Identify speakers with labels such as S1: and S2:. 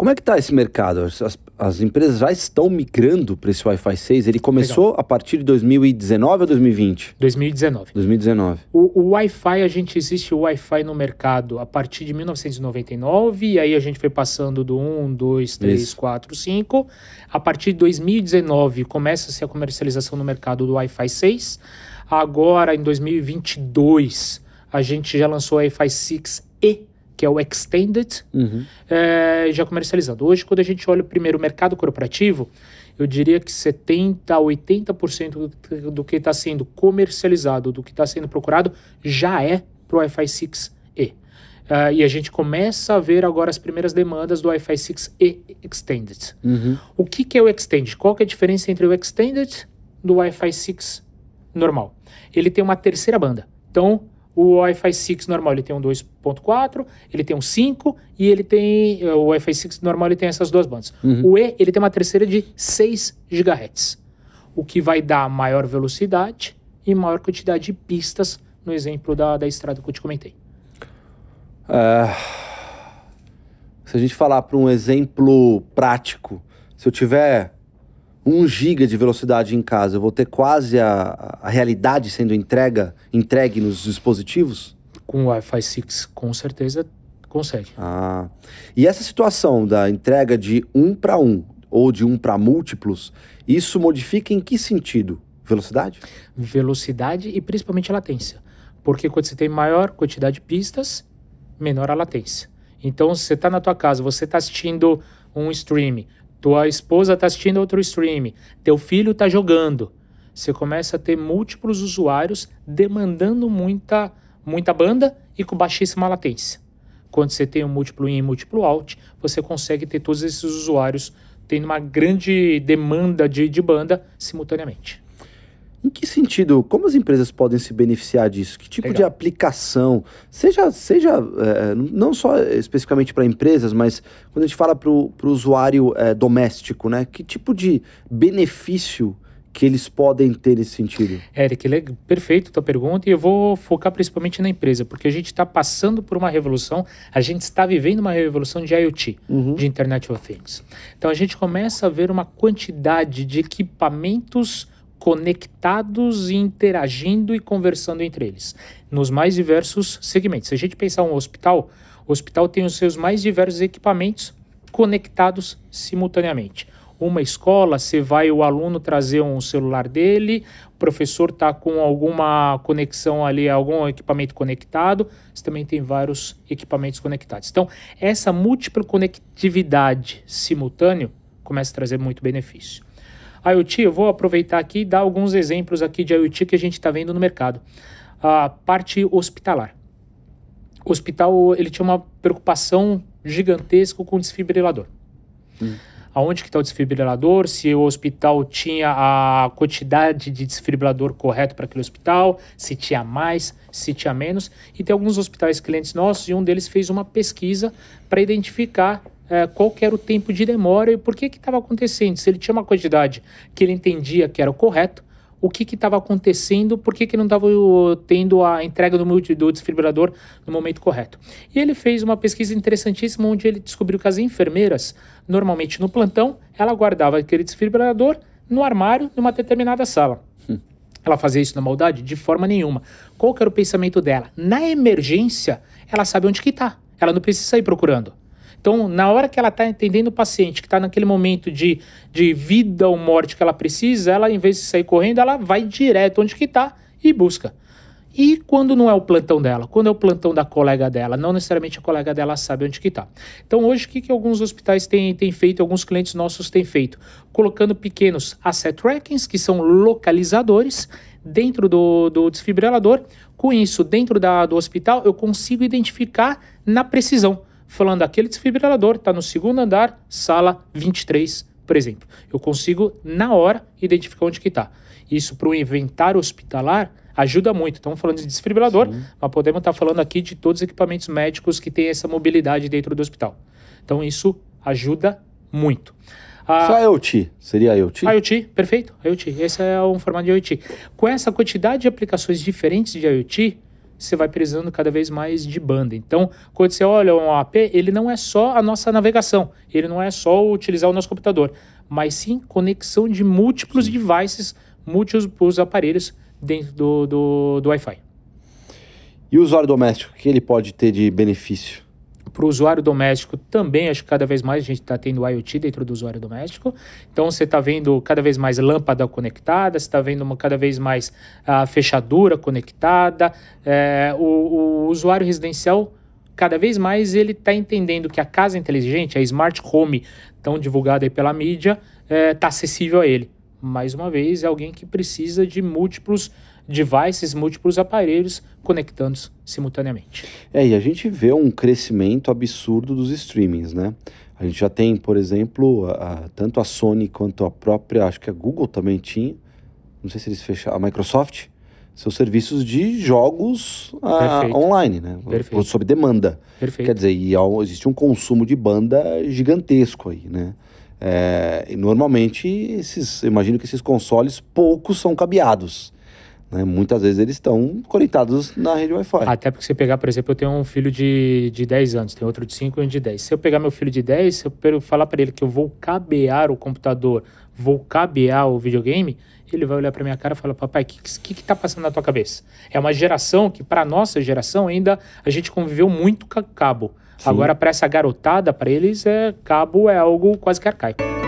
S1: Como é que está esse mercado? As, as, empresas já estão migrando para esse Wi-Fi 6? Ele começou Legal. a partir de 2019 ou 2020?
S2: 2019.
S1: 2019.
S2: O, o Wi-Fi, a gente existe o Wi-Fi no mercado a partir de 1999, e aí a gente foi passando do 1, 2, 3, Isso. 4, 5. A partir de 2019 começa-se a comercialização no mercado do Wi-Fi 6. Agora, em 2022, a gente já lançou o Wi-Fi 6E que é o Extended, uhum. é, já comercializado. Hoje, quando a gente olha o primeiro mercado corporativo, eu diria que 70% a 80% do, que está sendo comercializado, do que está sendo procurado, já é para o Wi-Fi 6E. Eh, e a gente começa a ver agora as primeiras demandas do Wi-Fi 6E Extended. Uhum. O que, que é o Extended? Qual que é a diferença entre o Extended do Wi-Fi 6 normal? Ele tem uma terceira banda. Então, o Wi-Fi 6 normal ele tem um 2.4, ele tem um 5 e ele tem eh, o Wi-Fi 6 normal ele tem essas duas bandas. Uhum. O E ele tem uma terceira de 6 GHz, o que vai dar maior velocidade e maior quantidade de pistas no exemplo da, da estrada que eu te comentei.
S1: Ah, se a gente falar para um exemplo prático, se eu tiver 1 giga de velocidade em casa, eu vou ter quase a, a realidade sendo entrega, entregue nos dispositivos?
S2: Com o Wi-Fi 6, com certeza consegue.
S1: Ah. E essa situação da entrega de um
S2: para um ou de um para múltiplos, isso modifica em que sentido? Velocidade? Velocidade e principalmente latência. Porque quando você tem maior quantidade de pistas, menor a latência. Então, se você está na tua casa, você está assistindo um stream, tua esposa está assistindo outro stream, teu filho está jogando. Você começa a ter múltiplos usuários demandando muita, muita banda e com baixíssima latência. Quando você tem um múltiplo in e múltiplo out, você consegue ter todos esses usuários tendo uma grande demanda de, de banda simultaneamente. Em
S1: que sentido? Como as empresas podem se beneficiar disso? Que tipo Legal. de aplicação? Seja, seja é, não só especificamente para empresas, mas quando a gente fala para o usuário
S2: é, doméstico, né? Que tipo de benefício que eles podem ter nesse sentido? Eric, perfeito tua pergunta e eu vou focar principalmente na empresa, porque a gente está passando por uma revolução, a gente está vivendo uma revolução de IoT, uhum. de Internet of Things. Então a gente começa a ver uma quantidade de equipamentos conectados e interagindo e conversando entre eles, nos mais diversos segmentos. Se a gente pensar um hospital, o hospital tem os seus mais diversos equipamentos conectados simultaneamente. Uma escola, você vai o aluno trazer um celular dele, o professor está com alguma conexão ali, algum equipamento conectado, você também tem vários equipamentos conectados. Então, essa múltipla conectividade simultânea começa a trazer muito benefício. IoT, eu vou aproveitar aqui e dar alguns exemplos aqui de IoT que a gente está vendo no mercado. A parte hospitalar. O hospital, ele tinha uma preocupação gigantesca com o desfibrilador. Hum. Aonde que está o desfibrilador? Se o hospital tinha a quantidade de desfibrilador correto para aquele hospital? Se tinha mais? Se tinha menos? E tem alguns hospitais clientes nossos e um deles fez uma pesquisa para identificar é, qual era o tempo de demora e por que estava acontecendo. Se ele tinha uma quantidade que ele entendia que era o correto, o que estava acontecendo, por que, que não estava tendo a entrega do, do desfibrilador no momento correto. E ele fez uma pesquisa interessantíssima onde ele descobriu que as enfermeiras, normalmente no plantão, ela guardava aquele desfibrilador no armário numa determinada sala. Hum. Ela fazia isso na maldade? De forma nenhuma. Qual que era o pensamento dela? Na emergência, ela sabe onde que está. Ela não precisa ir procurando. Então, na hora que ela está entendendo o paciente, que está naquele momento de, de vida ou morte que ela precisa, ela, em vez de sair correndo, ela vai direto onde que está e busca. E quando não é o plantão dela? Quando é o plantão da colega dela? Não necessariamente a colega dela sabe onde que está. Então, hoje, o que, que alguns hospitais têm, têm feito, alguns clientes nossos têm feito? Colocando pequenos asset trackings, que são localizadores, dentro do, do desfibrilador. Com isso, dentro da, do hospital, eu consigo identificar na precisão falando aquele desfibrilador está no segundo andar, sala 23, por exemplo. Eu consigo, na hora, identificar onde que está. Isso para o inventário hospitalar ajuda muito. Estamos falando de desfibrilador, Sim. mas podemos estar tá falando aqui de todos os equipamentos médicos que têm essa mobilidade dentro do hospital. Então, isso ajuda muito. Ah, a... Só IoT,
S1: seria IoT?
S2: IoT, perfeito, IoT. Esse é um formato de IoT. Com essa quantidade de aplicações diferentes de IoT, você vai precisando cada vez mais de banda. Então, quando você olha um AP, ele não é só a nossa navegação, ele não é só utilizar o nosso computador, mas sim conexão de múltiplos sim. devices, múltiplos aparelhos dentro do, do, do Wi-Fi.
S1: E o usuário doméstico, o que ele pode ter de benefício?
S2: para o usuário doméstico também, acho que cada vez mais a gente está tendo IoT dentro do usuário doméstico. Então você está vendo cada vez mais lâmpada conectada, você está vendo uma, cada vez mais a ah, fechadura conectada. É, o, o usuário residencial cada vez mais ele está entendendo que a casa inteligente, a smart home, tão divulgada aí pela mídia, está é, tá acessível a ele. Mais uma vez, é alguém que precisa de múltiplos devices, múltiplos aparelhos conectando-se simultaneamente. É, e a
S1: gente vê um crescimento absurdo dos streamings, né? A gente já tem, por exemplo, a, a, tanto a Sony quanto a própria, acho que a Google também tinha, não sei se eles fecharam, a Microsoft, seus serviços de jogos a, ah, online, né? Perfeito. Sob demanda. Perfeito. Quer dizer, e existe um consumo de banda gigantesco aí, né? É, e normalmente, esses, imagino que esses consoles poucos são cabeados. Né? Muitas vezes eles estão conectados na rede Wi-Fi.
S2: Até porque você pegar, por exemplo, eu tenho um filho de, de 10 anos, tem outro de 5 e um de 10. Se eu pegar meu filho de 10, se eu falar para ele que eu vou cabear o computador, vou cabear o videogame, ele vai olhar para minha cara e falar: Papai, o que, que, que tá passando na tua cabeça? É uma geração que, para nossa geração, ainda a gente conviveu muito com cabo. Sim. Agora, para essa garotada, para eles, é, cabo é algo quase que arcaico.